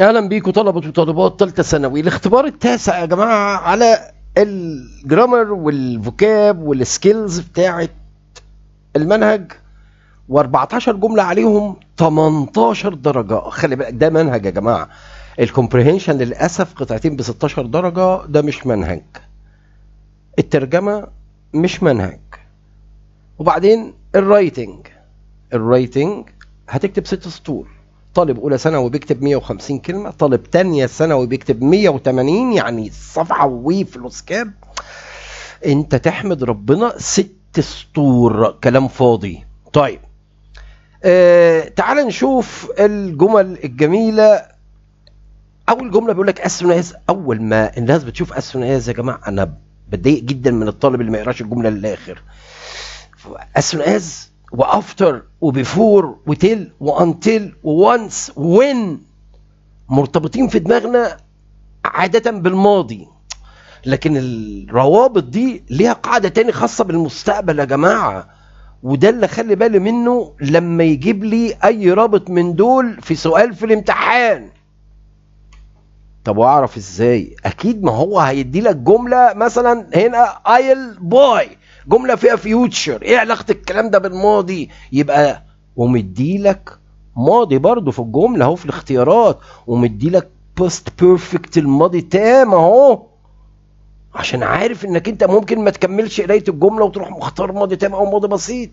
اهلا بيكم طلبه وطالبات ثالثه ثانوي الاختبار التاسع يا جماعه على الجرامر والفوكاب والسكيلز بتاعه المنهج و14 جمله عليهم 18 درجه خلي بالك ده منهج يا جماعه الكومبريهنشن للاسف قطعتين ب 16 درجه ده مش منهج الترجمه مش منهج وبعدين الرايتنج الرايتنج هتكتب ست سطور طالب اولى ثانوي بيكتب 150 كلمه طالب ثانيه ثانوي بيكتب 180 يعني صفحه وي في كام انت تحمد ربنا ست سطور كلام فاضي طيب آه تعال نشوف الجمل الجميله اول جمله بيقول لك اسفناز اول ما الناس بتشوف اسفناز يا جماعه انا بتضايق جدا من الطالب اللي ما يقراش الجمله للاخر اسفناز وافتر وبيفور وتل وانتل وونس وين مرتبطين في دماغنا عادة بالماضي لكن الروابط دي ليها قاعدة تاني خاصة بالمستقبل يا جماعة وده اللي خلي بالي منه لما يجيب لي اي رابط من دول في سؤال في الامتحان طب واعرف ازاي اكيد ما هو هيدي لك جملة مثلا هنا ايل بوي جمله فيها فيوتشر ايه علاقه الكلام ده بالماضي يبقى ومديلك ماضي برضه في الجمله اهو في الاختيارات ومديلك باست بيرفكت الماضي تام اهو عشان عارف انك انت ممكن ما تكملش قرايه الجمله وتروح مختار ماضي تام او ماضي بسيط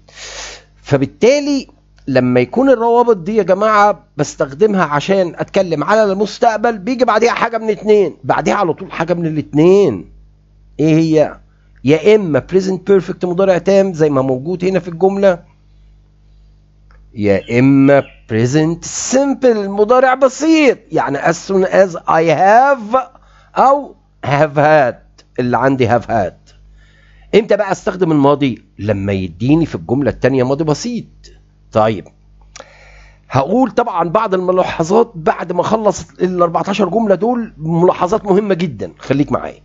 فبالتالي لما يكون الروابط دي يا جماعه بستخدمها عشان اتكلم على المستقبل بيجي بعديها حاجه من اتنين بعديها على طول حاجه من الاتنين ايه هي يا اما بريزنت بيرفكت مضارع تام زي ما موجود هنا في الجمله يا اما بريزنت سمبل مضارع بسيط يعني as soon as I have او have had اللي عندي have had امتى بقى استخدم الماضي لما يديني في الجمله الثانيه ماضي بسيط طيب هقول طبعا بعض الملاحظات بعد ما اخلص ال 14 جمله دول ملاحظات مهمه جدا خليك معايا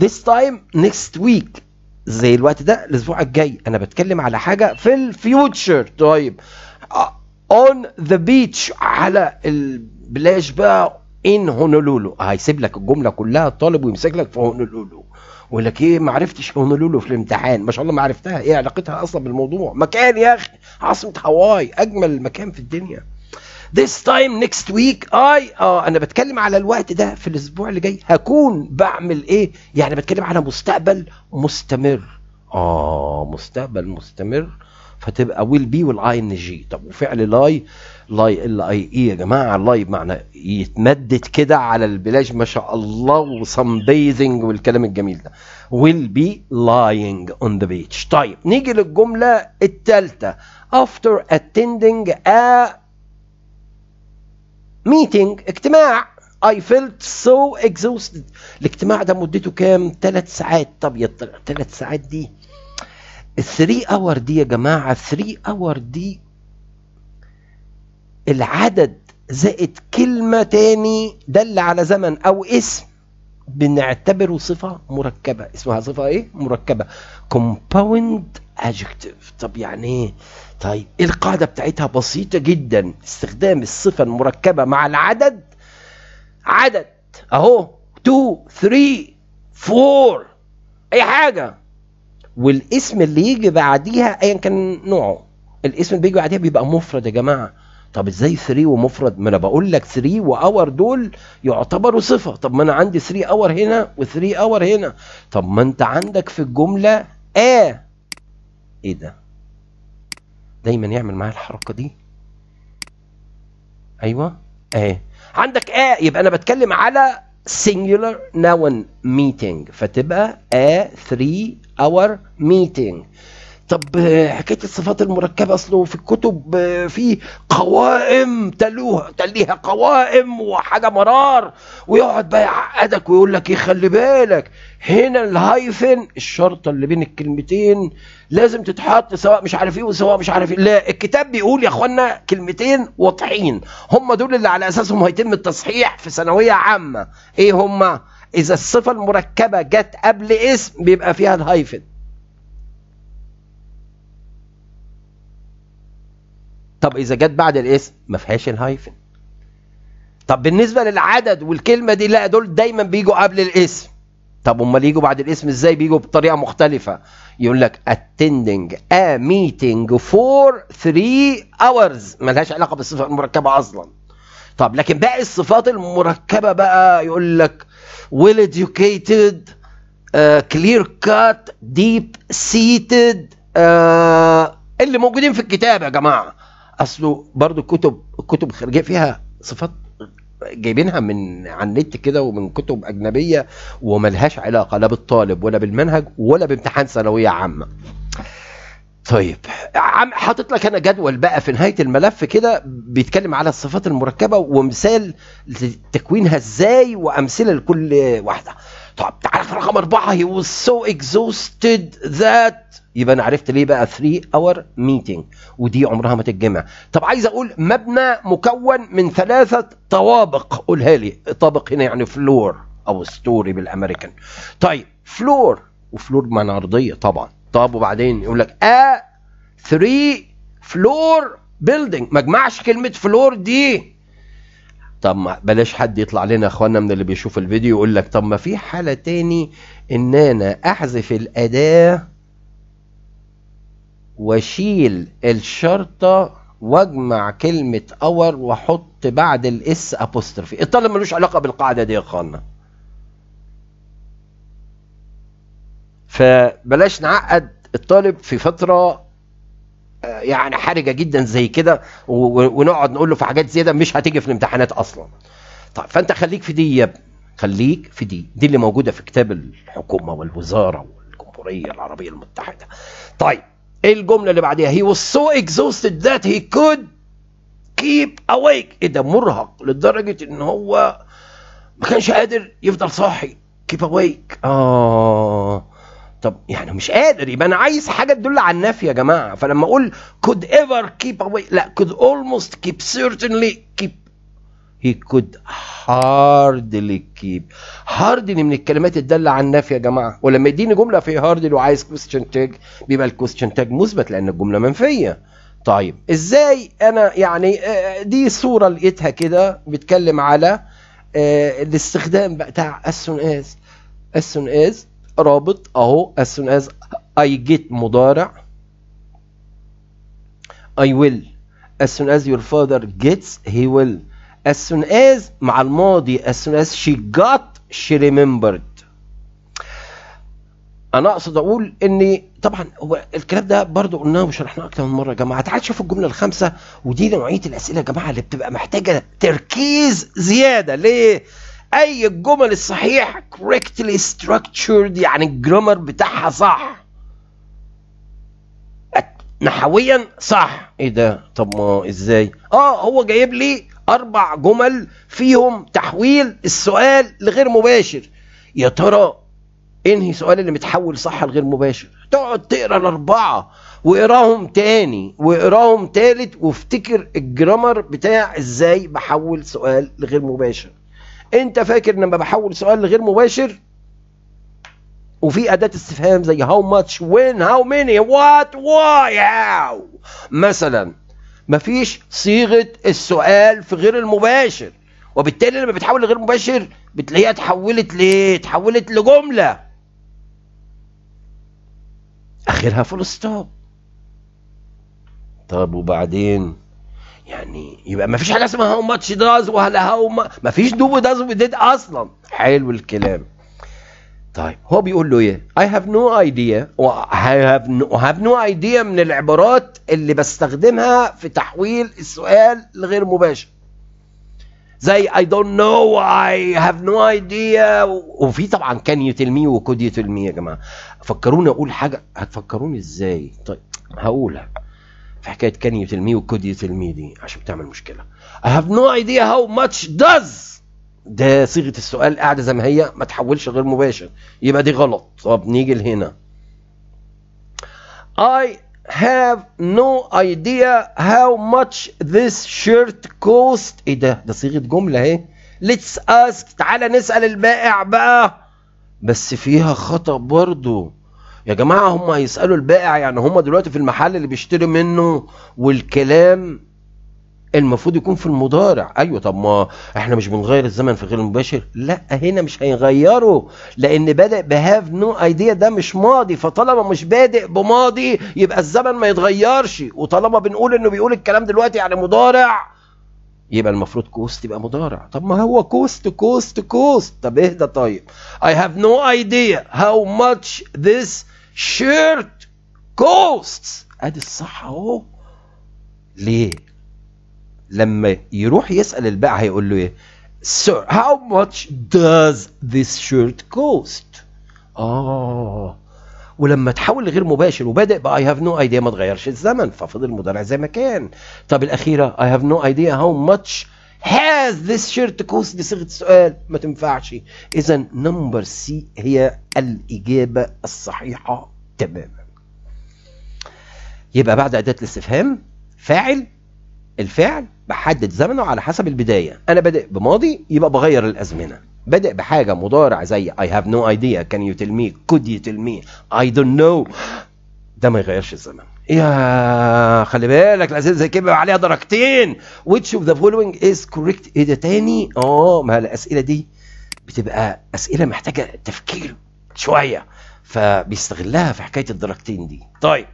this time next week زي الوقت ده الاسبوع الجاي انا بتكلم على حاجه في الفيوتشر طيب اون ذا بيتش على البلاش بقى ان هونولولو هيسيب لك الجمله كلها الطالب ويمسك لك في هونولولو ويقول لك ايه ما عرفتش هونولولو في الامتحان ما شاء الله ما عرفتها ايه علاقتها اصلا بالموضوع مكان يا اخي عاصمه هاواي اجمل مكان في الدنيا this time next week I اه انا بتكلم على الوقت ده في الاسبوع اللي جاي هكون بعمل ايه يعني بتكلم على مستقبل مستمر اه مستقبل مستمر فتبقى ويل بي والاي ان جي طب وفعل لاي لاي ال اي اي e يا جماعه لاي بمعنى يتمدد كده على البلاج ما شاء الله وسم بيزنج والكلام الجميل ده ويل بي لاينج اون ذا بيتش طيب نيجي للجمله الثالثه after attending a ميتنج اجتماع I felt so exhausted الاجتماع ده مدته كام؟ ثلاث ساعات طب يا ثلاث ساعات دي ال 3 اور دي يا جماعه 3 اور دي العدد زائد كلمه تاني دل على زمن او اسم بنعتبره صفة مركبة اسمها صفة ايه؟ مركبة compound adjective طب يعني ايه؟ طيب ايه القاعدة بتاعتها بسيطة جدا استخدام الصفة المركبة مع العدد عدد اهو 2 3 4 اي حاجة والاسم اللي يجي بعديها ايا كان نوعه الاسم اللي بيجي بعديها بيبقى مفرد يا جماعة طب ازاي 3 ومفرد ما انا بقول لك 3 واور دول يعتبروا صفه طب ما انا عندي 3 اور هنا و3 اور هنا طب ما انت عندك في الجمله ا آه. ايه ده دايما يعمل معايا الحركه دي ايوه اه عندك اه يبقى انا بتكلم على singular noun meeting فتبقى ا 3 اور meeting طب آه، حكايه الصفات المركبه اصله في الكتب آه، في قوائم تلوها تليها قوائم وحاجه مرار ويقعد بقى يعقدك ويقول لك ايه خلي بالك هنا الهايفن الشرطه اللي بين الكلمتين لازم تتحط سواء مش عارف ايه وسواء مش عارف ايه لا الكتاب بيقول يا اخوانا كلمتين واضحين هم دول اللي على اساسهم هيتم التصحيح في ثانويه عامه ايه هم اذا الصفه المركبه جت قبل اسم بيبقى فيها الهايفن طب اذا جت بعد الاسم ما فيهاش الهايفن طب بالنسبه للعدد والكلمه دي لا دول دايما بيجوا قبل الاسم طب امال يجوا بعد الاسم ازاي بيجوا بطريقه مختلفه يقول لك attending a meeting for three hours ملهاش علاقه بالصفه المركبه اصلا طب لكن باقي الصفات المركبه بقى يقول لك well educated uh, clear cut deep seated uh, اللي موجودين في الكتاب يا جماعه اصله برضو الكتب الكتب الخارجيه فيها صفات جايبينها من على النت كده ومن كتب اجنبيه وملهاش علاقه لا بالطالب ولا بالمنهج ولا بامتحان ثانويه عامه. طيب عم حاطط لك انا جدول بقى في نهايه الملف كده بيتكلم على الصفات المركبه ومثال تكوينها ازاي وامثله لكل واحده. طب تعرف رقم أربعة he was so exhausted that يبقى أنا عرفت ليه بقى 3 hour meeting ودي عمرها ما تتجمع طب عايز أقول مبنى مكون من ثلاثة طوابق قولها لي طابق هنا يعني فلور أو ستوري بالأمريكان طيب فلور وفلور بمعنى أرضية طبعا طب وبعدين يقول لك ا 3 فلور بيلدينج ما جمعش كلمة فلور دي طب ما بلاش حد يطلع لنا اخواننا من اللي بيشوف الفيديو يقول لك طب ما في حالة تاني ان انا احذف الاداة واشيل الشرطة واجمع كلمة اور واحط بعد الاس ابوستروفي الطالب ملوش علاقة بالقاعدة دي يا اخوانا فبلاش نعقد الطالب في فترة آه، يعني حرجه جدا زي كده ونقعد نقول له في حاجات زياده مش هتيجي في الامتحانات اصلا طيب فانت خليك في دي يا ابني خليك في دي دي اللي موجوده في كتاب الحكومه والوزاره والجمهوريه العربيه المتحده طيب ايه الجمله اللي بعديها هي was so exhausted that he could keep awake ايه ده مرهق لدرجه ان هو ما كانش قادر يفضل صاحي keep awake اه طب يعني مش قادر يبقى انا عايز حاجه تدل على النفي يا جماعه فلما اقول could ever keep away لا could almost keep certainly keep he could hardly keep hardly من الكلمات الدالة على النفي يا جماعة ولما يديني جملة في hardly وعايز question tag بيبقى question tag مثبت لأن الجملة منفية طيب ازاي انا يعني آه، دي صورة لقيتها كده بتكلم على آه، الاستخدام بتاع as soon as as soon as رابط اهو as soon as I get مضارع I will as soon as your father gets he will as soon as مع الماضي as soon as she got she remembered انا اقصد اقول ان طبعا هو الكلام ده برضو قلناه وشرحناه اكتر من مره يا جماعه تعال شوف الجمله الخامسه ودي نوعيه الاسئله يا جماعه اللي بتبقى محتاجه تركيز زياده ليه اي الجمل الصحيحه correctly structured يعني الجرامر بتاعها صح نحويا صح ايه ده طب ما ازاي اه هو جايب لي اربع جمل فيهم تحويل السؤال لغير مباشر يا ترى انهي سؤال اللي متحول صح لغير مباشر تقعد تقرا الاربعه واقراهم تاني واقراهم تالت وافتكر الجرامر بتاع ازاي بحول سؤال لغير مباشر انت فاكر لما بحول سؤال لغير مباشر وفي أداة استفهام زي how much, when, how many, what, why, how مثلا مفيش صيغة السؤال في غير المباشر وبالتالي لما بتحول لغير مباشر بتلاقيها اتحولت ليه؟ اتحولت لجملة آخرها فول ستوب طب وبعدين يعني يبقى ما فيش حاجه اسمها هاو ماتش داز ولا هاو ما فيش دو داز وديد اصلا حلو الكلام طيب هو بيقول له ايه اي هاف نو ايديا او هاف نو ايديا من العبارات اللي بستخدمها في تحويل السؤال لغير مباشر زي اي دونت نو اي هاف نو ايديا وفي طبعا كان يو تيل مي وكود يو تيل مي يا جماعه فكروني اقول حاجه هتفكروني ازاي طيب هقولها في حكايه كان يتلميه وكود يتلميه دي عشان بتعمل مشكله I have no idea how much does ده صيغه السؤال قاعده زي ما هي ما تحولش غير مباشر يبقى دي غلط طب نيجي لهنا I have no idea how much this shirt cost ايه ده ده صيغه جمله اهي let's ask تعالى نسال البائع بقى بس فيها خطا برضه يا جماعة هم هيسألوا البائع يعني هم دلوقتي في المحل اللي بيشتروا منه والكلام المفروض يكون في المضارع ايوه طب ما احنا مش بنغير الزمن في غير المباشر لا هنا مش هيغيره لان بادئ بهاف نو ايديا ده مش ماضي فطالما مش بادئ بماضي يبقى الزمن ما يتغيرش وطالما بنقول انه بيقول الكلام دلوقتي يعني مضارع يبقى المفروض كوست يبقى مضارع طب ما هو كوست كوست كوست طب اهدى طيب I have no idea how much this شيرت كوست ادي الصح اهو ليه لما يروح يسال البائع هيقول له ايه سير هاو ماتش داز ذيس شيرت كوست اه ولما تحول لغير مباشر وبادئ بقى اي هاف نو ايديا ما تغيرش الزمن ففضل المضارع زي ما كان طب الاخيره اي هاف نو ايديا هاو ماتش هاز ذيس شيرت كوست دي صيغه السؤال ما تنفعش اذا نمبر سي هي الاجابه الصحيحه تماما يبقى بعد اداه الاستفهام فاعل الفعل بحدد زمنه على حسب البدايه انا بادئ بماضي يبقى بغير الازمنه بادئ بحاجه مضارع زي I have no idea can you tell me could you tell me I don't know ده ما يغيرش الزمن يا خلي بالك الاسئله زي كده عليها درجتين which of the following is correct ايه ده تاني اه ما الاسئله دي بتبقى اسئله محتاجه تفكير شويه فبيستغلها في حكايه الدرجتين دي طيب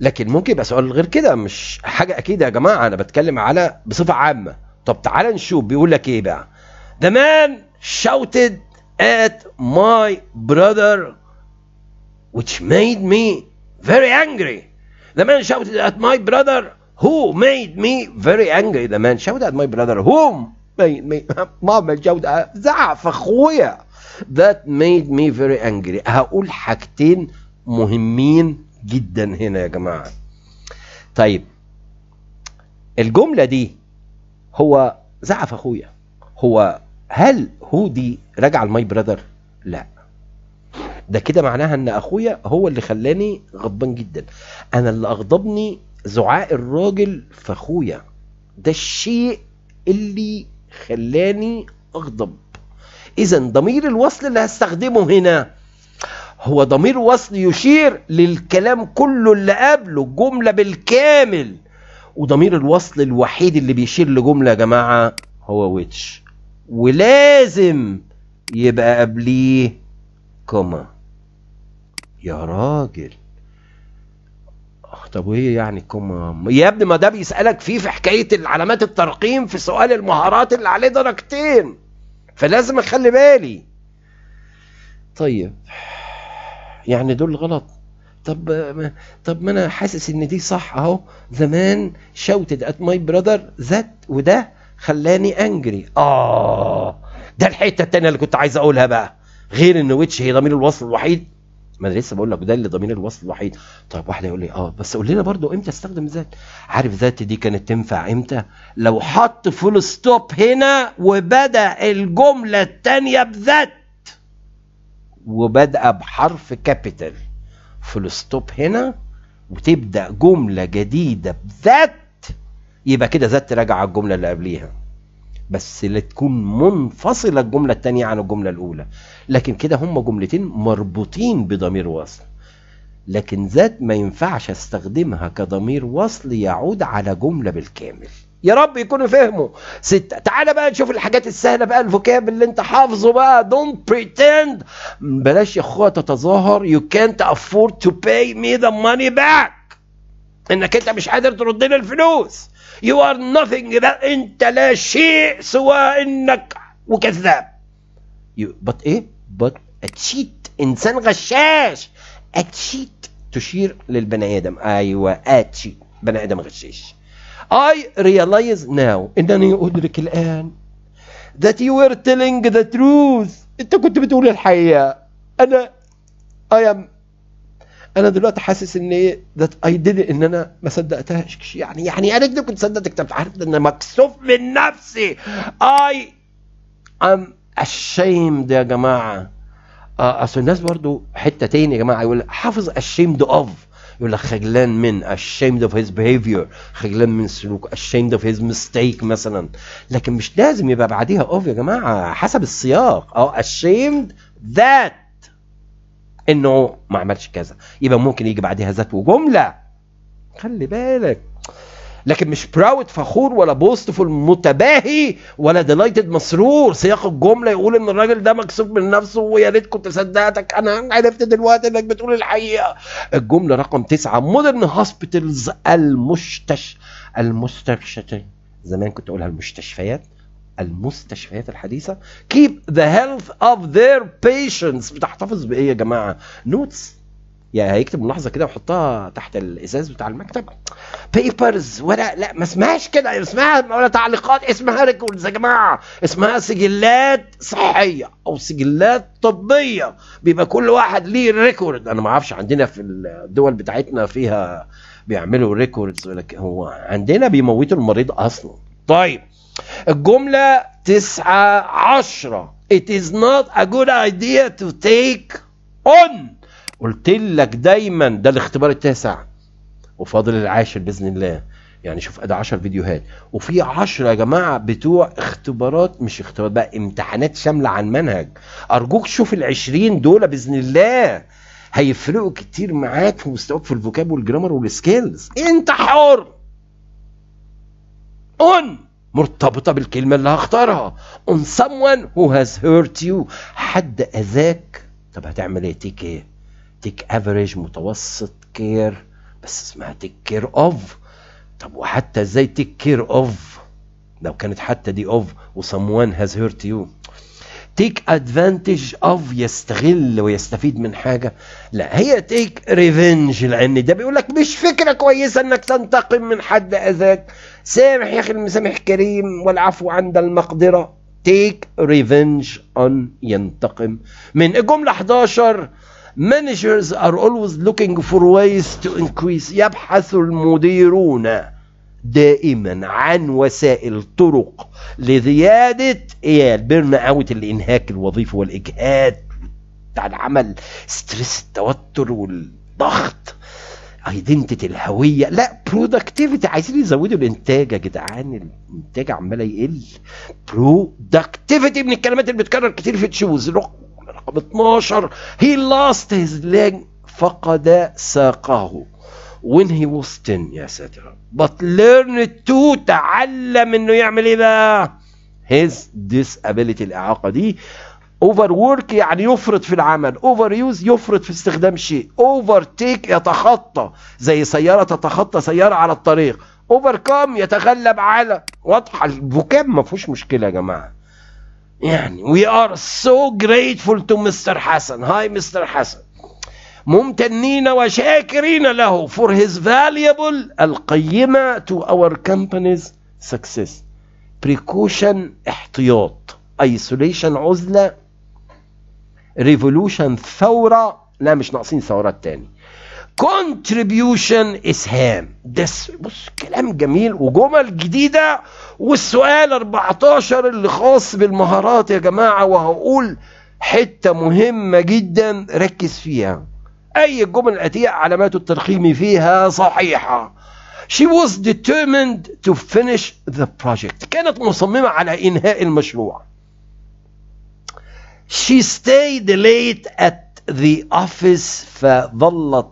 لكن ممكن يبقى سؤال غير كده مش حاجه اكيد يا جماعه انا بتكلم على بصفه عامه طب تعال نشوف بيقول لك ايه بقى the man shouted at my brother which made me very angry. The man shouted at my brother, who made me very angry. The man shouted at my brother, whom made me. ماما شouted, زعف اخويا. That made me very angry. هقول حاجتين مهمين جدا هنا يا جماعة. طيب الجملة دي هو زعف اخويا هو هل هودي رجع لماي براذر؟ لا ده كده معناها ان اخويا هو اللي خلاني غضبان جدا انا اللي اغضبني زعاء الراجل في اخويا ده الشيء اللي خلاني اغضب اذا ضمير الوصل اللي هستخدمه هنا هو ضمير وصل يشير للكلام كله اللي قبله جملة بالكامل وضمير الوصل الوحيد اللي بيشير لجملة يا جماعة هو ويتش ولازم يبقى قبليه كوما يا راجل طب وهي يعني الكوما يا ابني ما ده بيسالك فيه في حكايه العلامات الترقيم في سؤال المهارات اللي عليه درجتين فلازم اخلي بالي طيب يعني دول غلط طب طب ما انا حاسس ان دي صح اهو زمان شوتد ات ماي براذر ذات وده خلاني انجري اه ده الحته التانيه اللي كنت عايز اقولها بقى غير ان ويتش هي ضمير الوصل الوحيد ما انا لسه بقول لك ده اللي ضمير الوصل الوحيد طيب واحد يقول لي اه بس قول لنا برضو امتى استخدم ذات عارف ذات دي كانت تنفع امتى لو حط فول ستوب هنا وبدا الجمله الثانيه بذات وبدأ بحرف كابيتال فول ستوب هنا وتبدأ جملة جديدة بذات يبقى كده ذات راجعة على الجملة اللي قبليها بس اللي تكون منفصلة الجملة التانية عن الجملة الأولى لكن كده هما جملتين مربوطين بضمير وصل لكن ذات ما ينفعش استخدمها كضمير وصل يعود على جملة بالكامل يا رب يكونوا فهموا ست تعالى بقى نشوف الحاجات السهله بقى الفوكاب اللي انت حافظه بقى don't pretend بلاش يا اخوة تتظاهر you can't afford to pay me the money back انك انت مش قادر ترد لي الفلوس يو ار nothing انت لا شيء سوى انك وكذاب بط ايه بط اتشيت انسان غشاش اتشيت تشير للبني ادم ايوه اتشيت بني ادم غشاش I realize now انني ادرك الان that you were telling the truth انت كنت بتقول الحقيقه انا I am انا دلوقتي حاسس ان ايه ده اي ديد ان انا ما صدقتهاش يعني يعني انا كده كنت صدقتك طب عارف ده انا مكسوف من نفسي اي ام اشيمد يا جماعه آه اصل الناس برضو حته تاني يا جماعه يقول حافظ اشيمد اوف يقول لك خجلان من ashamed of his behavior خجلان من سلوك ashamed of his mistake مثلا لكن مش لازم يبقى بعديها اوف يا جماعه حسب السياق اه ashamed that انه ما عملش كذا يبقى ممكن يجي بعدها ذات وجمله خلي بالك لكن مش براود فخور ولا بوستفول متباهي ولا ديلايتد مسرور سياق الجمله يقول ان الراجل ده مكسوب من نفسه ويا ريت كنت صدقتك انا عرفت دلوقتي انك بتقول الحقيقه الجمله رقم تسعه مودرن هوسبيتالز المشتش المستشفيات زمان كنت اقولها المستشفيات المستشفيات الحديثة keep the health of their patients بتحتفظ بإيه يا جماعة نوتس يعني هيكتب ملاحظة كده ويحطها تحت الإزاز بتاع المكتب بيبرز ورق لا ما اسمهاش كده اسمها ولا تعليقات اسمها ريكوردز يا جماعة اسمها سجلات صحية أو سجلات طبية بيبقى كل واحد ليه ريكورد أنا ما أعرفش عندنا في الدول بتاعتنا فيها بيعملوا ريكوردز هو عندنا بيموتوا المريض أصلا طيب الجملة تسعة عشرة It is not a good idea to take on قلت لك دايما ده الاختبار التاسع وفاضل العاشر بإذن الله يعني شوف ادي 10 فيديوهات وفي 10 يا جماعه بتوع اختبارات مش اختبارات بقى امتحانات شامله عن منهج ارجوك شوف ال 20 دول باذن الله هيفرقوا كتير معاك في مستواك في الفوكاب والجرامر والسكيلز انت حر اون مرتبطة بالكلمة اللي هختارها on someone who has hurt you حد أذاك طب هتعمل ايه تيك ايه تيك افريج متوسط كير بس اسمها تيك كير اوف طب وحتى ازاي تيك كير اوف لو كانت حتى دي اوف وسموان هاز هيرت يو تيك ادفانتج اوف يستغل ويستفيد من حاجه لا هي تيك ريفنج لان ده بيقول لك مش فكره كويسه انك تنتقم من حد اذاك سامح يا اخي المسامح كريم والعفو عند المقدره تيك ريفنج اون ينتقم من الجمله 11 managers are always looking for ways to increase يبحث المديرون دائما عن وسائل طرق لزيادة البرن اوت الانهاك الوظيفي والاجهاد بتاع العمل ستريس التوتر والضغط ايدنتيتي الهويه لا برودكتيفيتي عايزين يزودوا الانتاج يا جدعان الانتاج عمال يقل برودكتيفيتي من الكلمات اللي بتكرر كتير في تشوز رقم 12 هي لاست هيز فقد ساقه when he was 10 يا ساتر but ليرن to تعلم انه يعمل ايه بقى his disability الاعاقه دي اوفر ورك يعني يفرط في العمل اوفر يوز يفرط في استخدام شيء اوفر تيك يتخطى زي سياره تتخطى سياره على الطريق اوفر كام يتغلب على واضحه الفوكاب ما فيهوش مشكله يا جماعه يعني وي ار سو جريتفول تو مستر حسن هاي مستر حسن ممتنين وشاكرين له for his valuable القيمة to our company's success precaution احتياط isolation عزلة revolution ثورة لا مش ناقصين ثورات تاني contribution اسهام ده بص كلام جميل وجمل جديده والسؤال 14 اللي خاص بالمهارات يا جماعه وهقول حته مهمه جدا ركز فيها أي الجمل الآتية علامات الترقيم فيها صحيحة She was determined to finish the project كانت مصممة على إنهاء المشروع She stayed late at the office فظلت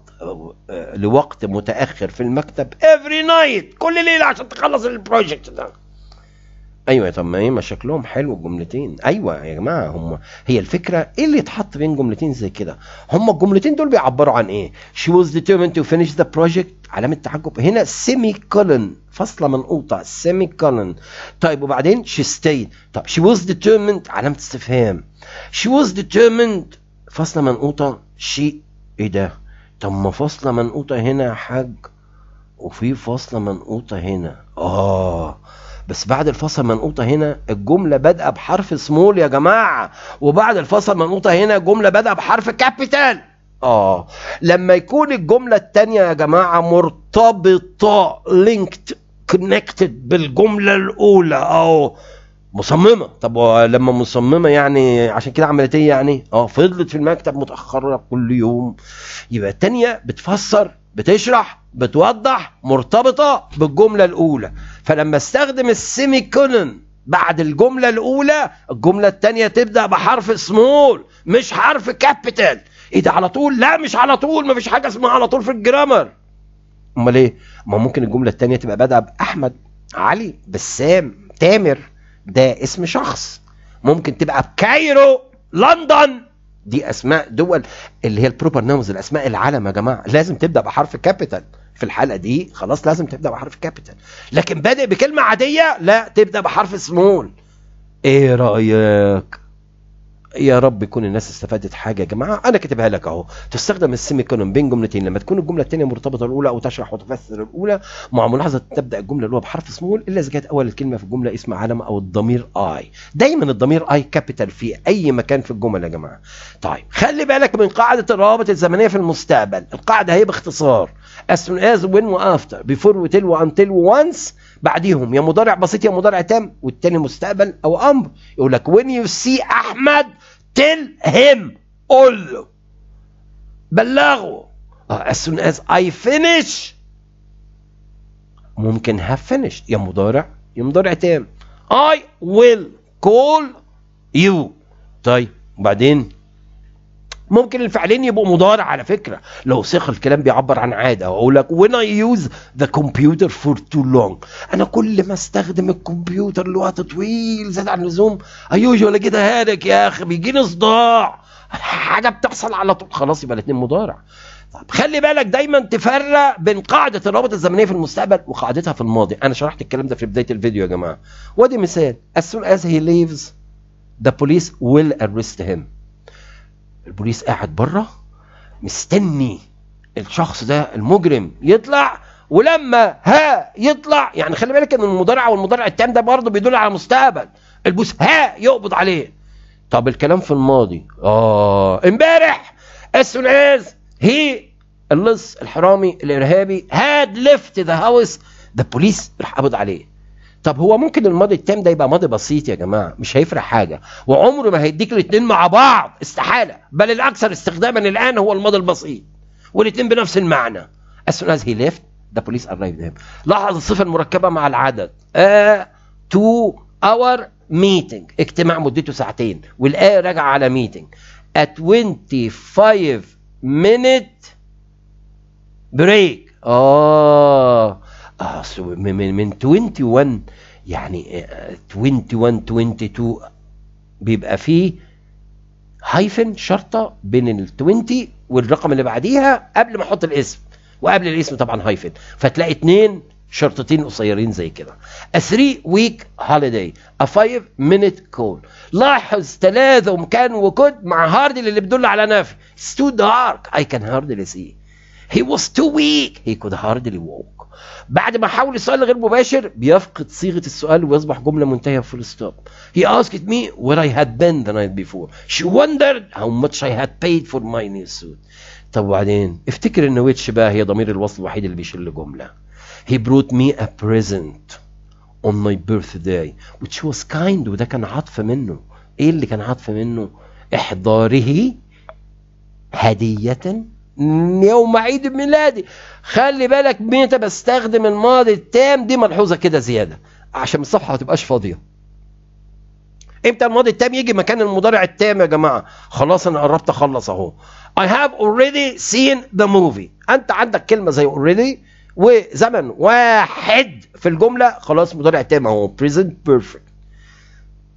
آه، لوقت متأخر في المكتب every night كل ليلة عشان تخلص البروجكت ده ايوه طب ما شكلهم حلو الجملتين ايوه يا جماعه هم هي الفكره ايه اللي يتحط بين جملتين زي كده هم الجملتين دول بيعبروا عن ايه she was determined to finish the project علامه تعجب هنا سيمي كولن فاصله منقوطه سيمي كولن طيب وبعدين she stayed طب she was determined علامه استفهام she was determined فاصله منقوطه she ايه ده طب ما فاصله منقوطه هنا يا حاج وفي فاصله منقوطه هنا اه بس بعد الفاصل منقوطه هنا الجمله بادئه بحرف سمول يا جماعه وبعد الفاصل منقوطه هنا الجمله بادئه بحرف كابيتال اه لما يكون الجمله الثانيه يا جماعه مرتبطه لينكد كونكتد بالجمله الاولى او آه. مصممه طب لما مصممه يعني عشان كده عملت ايه يعني اه فضلت في المكتب متاخره كل يوم يبقى الثانيه بتفسر بتشرح بتوضح مرتبطة بالجملة الأولى فلما استخدم السيمي كولن بعد الجملة الأولى الجملة الثانية تبدأ بحرف سمول مش حرف كابيتال إيه ده على طول؟ لا مش على طول ما فيش حاجة اسمها على طول في الجرامر أمال إيه؟ ما ممكن الجملة الثانية تبقى بادئة بأحمد علي بسام تامر ده اسم شخص ممكن تبقى بكايرو لندن دي اسماء دول اللي هي البروبر نومز الاسماء العالم يا جماعه لازم تبدا بحرف كابيتال في الحلقه دي خلاص لازم تبدا بحرف كابيتال لكن بادئ بكلمه عاديه لا تبدا بحرف سمول ايه رايك يا رب يكون الناس استفادت حاجه يا جماعه انا كاتبها لك اهو تستخدم السيمي كولون بين جملتين لما تكون الجمله الثانيه مرتبطه الاولى او تشرح وتفسر الاولى مع ملاحظه تبدا الجمله الاولى بحرف سمول الا اذا كانت اول الكلمه في الجمله اسم علامه او الضمير اي دايما الضمير اي كابيتال في اي مكان في الجمل يا جماعه طيب خلي بالك من قاعده الروابط الزمنيه في المستقبل القاعده هي باختصار as soon as when و after before until وانتل once بعديهم يا مضارع بسيط يا مضارع تام والتاني مستقبل او امر يقول لك when you see احمد tell him قول له بلغه آه، as soon as I finish ممكن have finished يا مضارع يا مضارع تام I will call you طيب وبعدين ممكن الفعلين يبقوا مضارع على فكرة لو صيغ الكلام بيعبر عن عادة أقول لك when I use the computer for too long أنا كل ما استخدم الكمبيوتر لوقت طويل زاد عن اللزوم أيوج ولا كده هالك يا أخي بيجيني صداع حاجة بتحصل على طول خلاص يبقى الاتنين مضارع طب خلي بالك دايما تفرق بين قاعدة الرابط الزمنية في المستقبل وقاعدتها في الماضي أنا شرحت الكلام ده في بداية الفيديو يا جماعة وادي مثال as soon as he leaves the police will arrest him البوليس قاعد بره مستني الشخص ده المجرم يطلع ولما ها يطلع يعني خلي بالك ان المضارع والمضارع التام ده برضه بيدل على مستقبل البوس ها يقبض عليه طب الكلام في الماضي اه امبارح السنعاز هي اللص الحرامي الارهابي هاد ليفت ذا هاوس ذا بوليس راح قبض عليه طب هو ممكن الماضي التام ده يبقى ماضي بسيط يا جماعه مش هيفرق حاجه وعمره ما هيديك الاثنين مع بعض استحاله بل الاكثر استخداما الان هو الماضي البسيط والاثنين بنفس المعنى as soon as he left the police arrived him لاحظ الصفه المركبه مع العدد a two hour meeting اجتماع مدته ساعتين والايه راجعه على meeting a 25 minute break اه اصل آه، من من 21 يعني 21 آه، 22 بيبقى فيه هايفن شرطه بين ال 20 والرقم اللي بعديها قبل ما احط الاسم وقبل الاسم طبعا هايفن فتلاقي اثنين شرطتين قصيرين زي كده A three week holiday A five minute call لاحظ ثلاثة ومكان وكد مع هاردي اللي بدل على نفي It's too dark I can hardly see He was too weak He could hardly walk بعد ما حاول السؤال غير مباشر بيفقد صيغه السؤال ويصبح جمله منتهيه فول ستوب هي اسكت مي وير اي هاد بين ذا نايت بيفور شي wondered هاو ماتش اي هاد بايد فور ماي نيو سوت طب وبعدين افتكر ان ويتش بقى هي ضمير الوصل الوحيد اللي بيشيل جمله he brought me a present on my birthday which was kind وده كان عطف منه ايه اللي كان عطف منه احضاره هديه يوم عيد ميلادي خلي بالك متى بستخدم الماضي التام دي ملحوظة كده زيادة عشان الصفحة ما تبقاش فاضية امتى الماضي التام يجي مكان المضارع التام يا جماعة خلاص انا قربت اخلص اهو I have already seen the movie انت عندك كلمة زي already وزمن واحد في الجملة خلاص مضارع تام اهو present perfect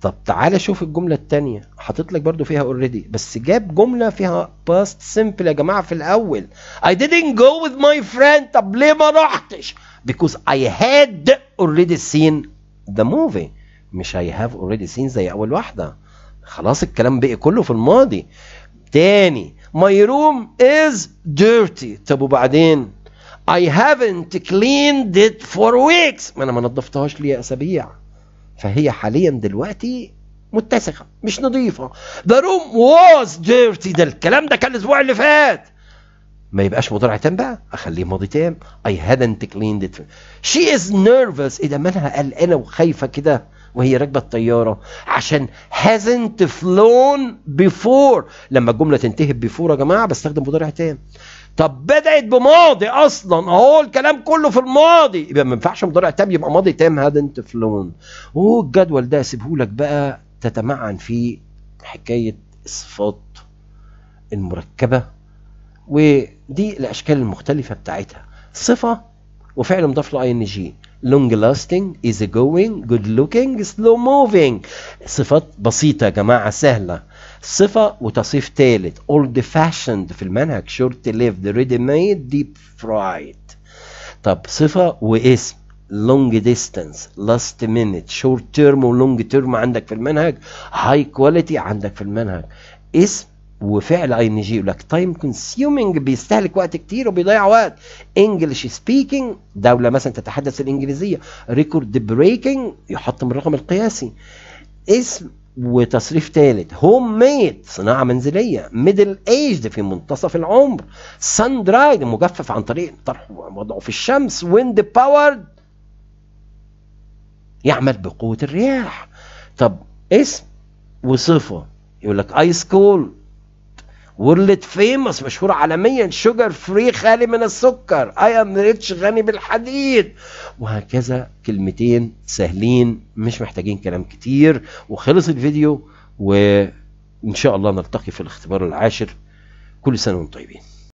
طب تعالى شوف الجمله التانية حاطط لك برضو فيها اوريدي بس جاب جمله فيها باست سمبل يا جماعه في الاول I didn't go with my friend طب ليه ما رحتش because I had already seen the movie مش I have already seen زي اول واحده خلاص الكلام بقي كله في الماضي تاني my room is dirty طب وبعدين I haven't cleaned it for weeks ما انا ما نظفتهاش ليا اسابيع فهي حاليا دلوقتي متسخه مش نظيفه ذا روم واز ديرتي ده الكلام ده كان الاسبوع اللي فات ما يبقاش مضارع تام بقى اخليه ماضي تام اي هادنت كليند شي از نيرفس ايه ده مالها قلقانه وخايفه كده وهي راكبه الطياره عشان hasn't flown before لما الجمله تنتهي before يا جماعه بستخدم مضارع تام طب بدات بماضي اصلا اهو الكلام كله في الماضي يبقى ما ينفعش مضارع تام يبقى ماضي تام hasn't فلون والجدول ده سيبهولك بقى تتمعن فيه حكايه الصفات المركبه ودي الاشكال المختلفه بتاعتها صفه وفعل مضاف له ان جي لونج لاستنج ايزي جوينج جود لوكينج سلو موفينج صفات بسيطه يا جماعه سهله صفه وتصيف ثالث اولد فاشند في المنهج شورت ليفد ريدي ميد ديب فرايد طب صفه واسم لونج ديستانس لاست مينيت شورت تيرم ولونج تيرم عندك في المنهج هاي كواليتي عندك في المنهج اسم وفعل اي ان جي يقول لك تايم طيب، كونسيومينج بيستهلك وقت كتير وبيضيع وقت انجلش سبيكينج دوله مثلا تتحدث الانجليزيه ريكورد بريكنج يحط من الرقم القياسي اسم وتصريف ثالث هوم ميد صناعه منزليه ميدل ايجد في منتصف العمر سان درايد مجفف عن طريق طرح وضعه في الشمس ويند باورد يعمل بقوه الرياح طب اسم وصفه يقول لك ايس كول ورلد فيمس مشهور عالميا شوجر فري خالي من السكر اي ام ريتش غني بالحديد وهكذا كلمتين سهلين مش محتاجين كلام كتير وخلص الفيديو وان شاء الله نلتقي في الاختبار العاشر كل سنه وانتم طيبين